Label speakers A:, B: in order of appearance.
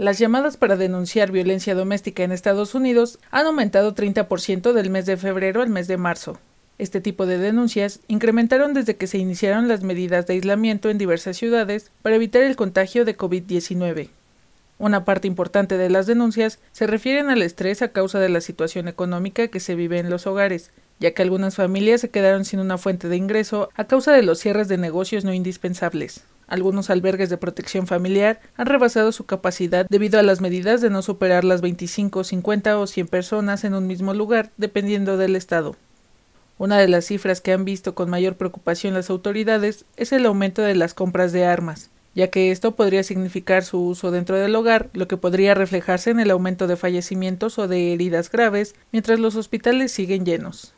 A: Las llamadas para denunciar violencia doméstica en Estados Unidos han aumentado 30% del mes de febrero al mes de marzo. Este tipo de denuncias incrementaron desde que se iniciaron las medidas de aislamiento en diversas ciudades para evitar el contagio de COVID-19. Una parte importante de las denuncias se refieren al estrés a causa de la situación económica que se vive en los hogares, ya que algunas familias se quedaron sin una fuente de ingreso a causa de los cierres de negocios no indispensables. Algunos albergues de protección familiar han rebasado su capacidad debido a las medidas de no superar las 25, 50 o 100 personas en un mismo lugar, dependiendo del estado. Una de las cifras que han visto con mayor preocupación las autoridades es el aumento de las compras de armas, ya que esto podría significar su uso dentro del hogar, lo que podría reflejarse en el aumento de fallecimientos o de heridas graves, mientras los hospitales siguen llenos.